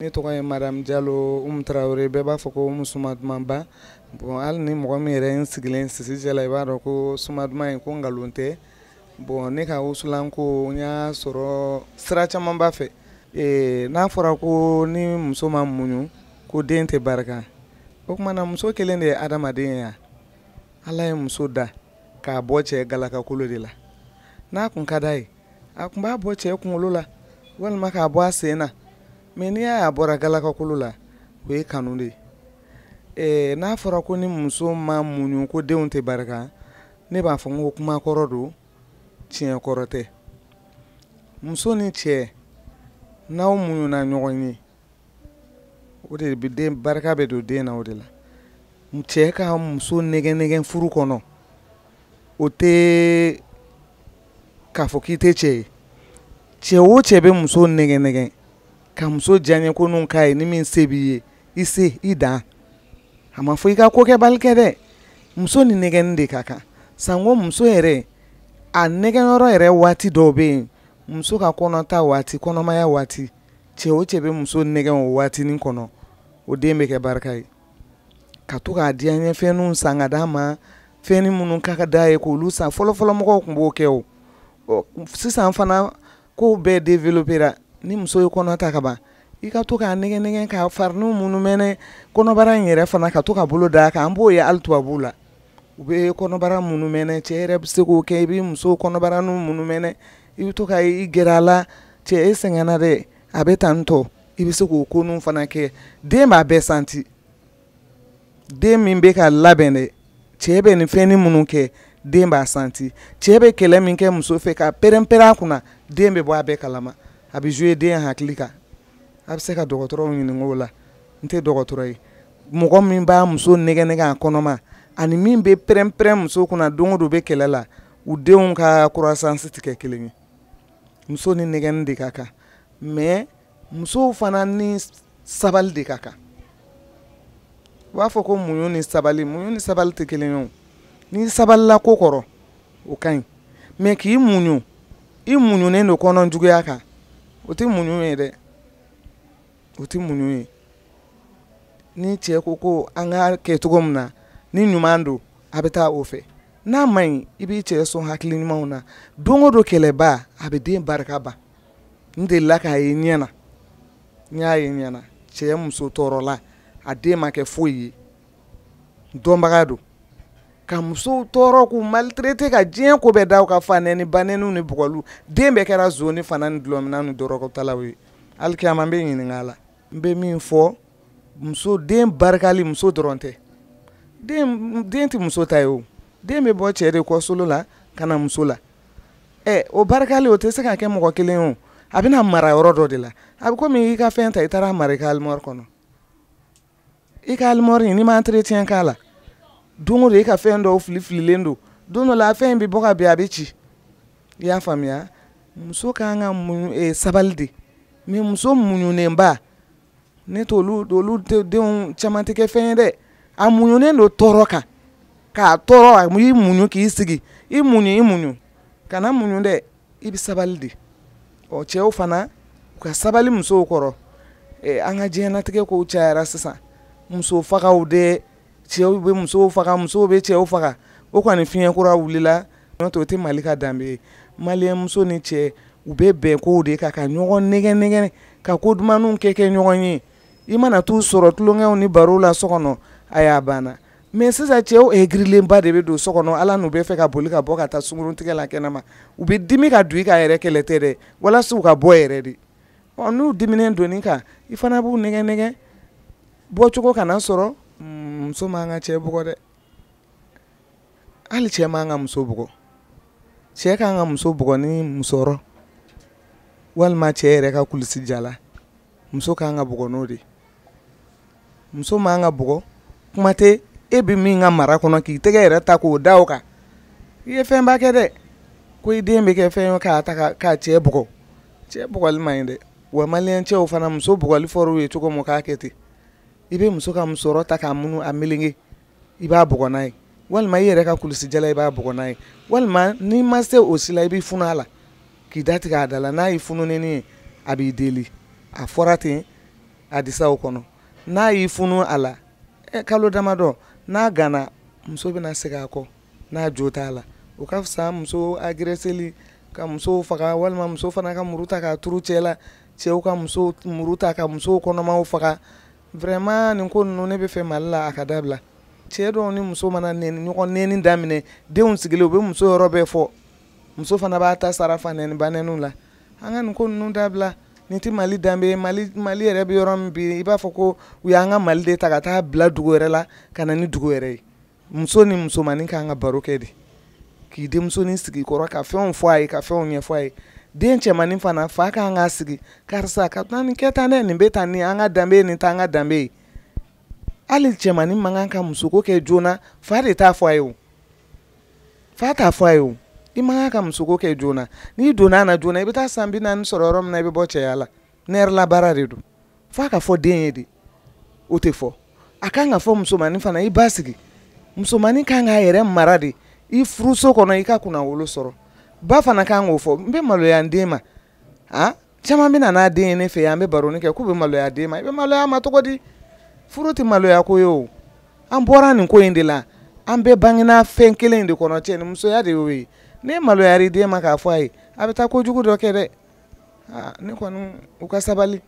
ne tɔgɔ ye madam jalo Umu bɛɛ b'a fɔ ko Umu Suma ba bon hali ni mɔgɔ min yɛrɛ ye n sigilen sisi jala i b'a dɔn ko Suma Duman in ko nkalon tɛ bon ne ka wusulanko n y'a sɔrɔ sira caman b'a fɛ ee n'a fɔra ko ni muso ma muɲu ko den tɛ barika o kumana muso kelen de ye adamaden ye ala ye muso da k'a bɔ cɛ galakakolo de la n'a kun ka d'a ye a kun b'a bɔ cɛ kunkolo la walima k'a bɔ a sen na mɛ n'i y'a bɔra galakakolo la o ye kanu de ye n'a fɔra ko ni muso ma muɲu ko denw tɛ barika ne b'a fɔ n ko kuma kɔrɔ don tiɲɛ kɔrɔ tɛ muso ni cɛ n'aw muɲuna ɲɔgɔn ye o de bi den barika bɛ don den na o de la cɛ ka muso nɛgɛ nɛgɛ furu kɔnɔ o tɛ k'a fɔ k'i tɛ cɛ ye cɛ o cɛ bɛ muso nɛgɛ nɛgɛ kam sogya ne ko no nkae ne mense bi ye ise idaa amafo yi ka ko kɛ bali kɛ dɛ muso ni nɛgɛnni de ka kan sanko muso yɛrɛ a nɛgɛnyɔrɔ yɛrɛ waati dɔw bɛ yen muso ka kɔnɔta waati kɔnɔmaya waati cɛ o cɛ bɛ muso nɛgɛn o waatinin kɔnɔ o den bɛ kɛ barika ye ka to k'a di an ye fɛnninw san ka d'a ma fɛnni minnu ka d'a ye k'olu san fɔlɔfɔlɔ mɔgɔw tun b'o kɛ o sisan fana kow bɛɛ développera ni muso ye kɔnɔ ta ka ban i ka to k'a nɛgɛ nɛgɛ k'a fariniw minnu mɛnɛ kɔnɔbara in yɛrɛ fana ka to ka bolo d'a kan an b'o ye hali tubabuw la u bɛ kɔnɔbara minnu mɛnɛ cɛ yɛrɛ bɛ se k'o kɛ i bɛ muso kɔnɔbaraniw minnu mɛnɛ i bɛ to ka i gɛrɛ a la cɛ e sɛgɛnna dɛ a bɛ tan tɔ i bɛ se k'o ko ninnu fana kɛ den b'a bɛɛ santi den min bɛ ka labɛn dɛ cɛ bɛ nin fɛnni minnu kɛ den b'a santi cɛ bɛ kɛlɛ min kɛ muso fɛ ka pɛrɛn-pɛrɛn a kunna den bɛ bɔ a bɛɛ kalama a bɛ den hakili kan a bɛ se ka dɔgɔtɔrɔ ɲininka o la n tɛ dɔgɔtɔrɔ ye mɔgɔ min b'a muso nɛgɛ nɛgɛ a kɔnɔma ani min bɛ pɛrɛn-pɛrɛn muso kunna don o don bɛ kɛlɛ la u denw ka croissance tɛ kɛ kelen ye muso ni nɛgɛnni de ka kan mɛ musow fana ni sabali de ka kan u b'a fɔ ko muɲu ni sabali muɲu ni sabali tɛ kelen ye o n'i sabalila ko kɔrɔ o ka ɲi mɛ k'i muɲu i muɲunen don kɔnɔ kan o ti muɲu ye dɛ o ti muɲu ye ni cɛ ko ko an ka kɛ cogo min na ni ɲuman don a bɛ taa o fɛ n'a ma ɲi i b'i cɛ sɔn hakili ɲumanw na don o don kɛlɛba a bɛ den barika ban n delila k'a ye ɲɛ na n y'a ye ɲɛ na cɛ muso tɔɔrɔla a den ma kɛ foyi ye dɔnbaga don ka musow tɔɔrɔ k'u maltraite ka diɲɛ ko bɛɛ daw ka fanɛni banɛniw ni bugɔliw den bɛɛ kɛra zo ni fana ni dulɔmina ni dɔrɔkɔtalaw ye alikiyama n be ɲininga la n be min fɔ muso den barikali muso dɔrɔn tɛ den tɛ muso ta ye o den bɛ bɔ cɛ de kɔsolo la ka na muso la ɛ o barikali o tɛ se ka kɛ mɔgɔ kelen o a bɛna mara dɔ de la a bɛ komi i ka fɛn ta i taara mara i ka alimɔri kɔnɔ i ka alimɔri n'i ma entretien k'a la don dɔ don ka fɛn dɔw fili fililen don don dɔ la a fɛn in bɛ bɔ ka bin a bɛ ci i y'a faamuya muso ka kan ka muɲu ee sabali de mɛ muso muɲunenba ne t'olu olu denw caman tɛ kɛ fɛn ye dɛ a muɲunen don tɔɔrɔ kan k'a tɔɔrɔ a y'i muɲu k'i sigi i muɲu i muɲu kana muɲu dɛ i bɛ sabali de ɔ cɛw fana u ka sabali musow kɔrɔ ee an ka diɲɛlatigɛ kow cayara sisan muso fagaw de cɛw bɛ musow faga musow bɛ cɛw faga o kɔni fiɲɛ kura wulila n'o tɛ o tɛ mali ka danbe ye maliyɛn muso ni cɛ u bɛ bɛn kow de kan ka ɲɔgɔn nɛgɛ nɛgɛ ka ko dumanw kɛ kɛ ɲɔgɔn ye i mana t'u sɔrɔ tulonkɛw ni barow la so kɔnɔ a y'a banna mɛ sisan cɛw egirilenba de bɛ don so kɔnɔ ala n'u bɛ fɛ ka boli ka bɔ ka taa sunkurutigɛ la kɛnɛma u bɛ dimi ka don i ka yɛrɛ kɛlɛ tɛ dɛ walasa u ka bɔ yɛrɛ de ɔ n'u diminen donni kan i fana b'u nɛgɛ nɛgɛ bɔcogo kana sɔrɔ muso man ka cɛ bugɔ dɛ hali cɛ man ka muso bugɔ cɛ kan ka muso bugɔ ni musɔrɔ walima cɛ yɛrɛ ka kulisi jala muso kan ka bugɔ n'o de muso man ka bugɔ kuma tɛ e bɛ min ka mara kɔnɔ k'i tɛgɛ yɛrɛ ta k'o da o kan i ye fɛn ba kɛ dɛ ko i den bɛ kɛ fɛn k'a ta k'a cɛ bugɔ cɛ bugɔli man ɲi dɛ wa maliyɛn cɛw fana muso bugɔli fɔr'u ye cogo min k'a kɛ ten i bɛ muso ka musɔrɔ ta k'a munu a melege i b'a bɔgɔ n'a ye walima i yɛrɛ ka kulusijala i b'a bɔgɔ n'a ye walima n'i ma se o si la i b'i funu a la k'i da tigɛ a da la n'a y'i fununeni ye a b'i deli a fɔra ten a disa o kɔnɔ n'a y'i funu a la ɛ kalo damadɔ n'a gana muso bɛna segin a kɔ n'a jo t'a la o ka fisa muso agreseli ka muso faga walima muso fana ka muru ta k'a turu cɛ la cɛw ka muso muru ta ka musow kɔnɔmaw faga vraiment nin ko ninnu ne bɛ fɛ mali la a ka dabila cɛ dɔw ni muso mana nɛni ɲɔgɔn nɛni daminɛ denw sigilen u bɛ muso yɔrɔ bɛɛ fɔ muso fana b'a ta sara fa nɛni ba nɛniw la an ka nin ko ninnu dabila nin tɛ mali danbe mali mali yɛrɛ bɛ yɔrɔ min bi i b'a fɔ ko u y'an ka mali de ta ka taa bila dugu wɛrɛ la ka na ni dugu wɛrɛ ye muso ni musomanin kan ka baro kɛ de k'i denmusonin sigi kɔrɔ ka fɛnw fɔ a ye ka fɛnw ɲɛfɔ a ye den cɛmanin fana fa k'an ka sigi karisa ka na nin kɛ tan nin bɛ tan nin an ka danbe ye nin t'an ka danbe ye hali cɛmanin man kan ka musoko kɛ joona fa de t'a fɔ a ye o fa t'a fɔ a ye o i man kan ka musoko kɛ joona n'i donna a na joona i bɛ taa san bi naani sɔrɔ yɔrɔ min na i bɛ bɔ cɛya la nɛrɛlabaara de don f'a ka fɔ den ye de o tɛ fɔ a kan ka fɔ musomanin fana i ba sigi musomanin kan k'a yɛrɛ mara de i furuso kɔnɔ i ka kunnawolo sɔrɔ ba fana kan k'o fɔ n bɛ maloya n den ma a caman bɛ na n'a den ye ne fɛ yan an bɛ baroni kɛ k'u bɛ maloya den ma i bɛ maloya ma tɔgɔ di furu tɛ maloya ko ye o an bɔra nin ko in de la an bɛ bangena fɛn kelen in de kɔnɔ cɛ ni musoya de y'o ye ne maloyar'i den ma k'a fɔ a ye a bɛ taa kojugu dɔ kɛ dɛ ne kɔni u ka sabali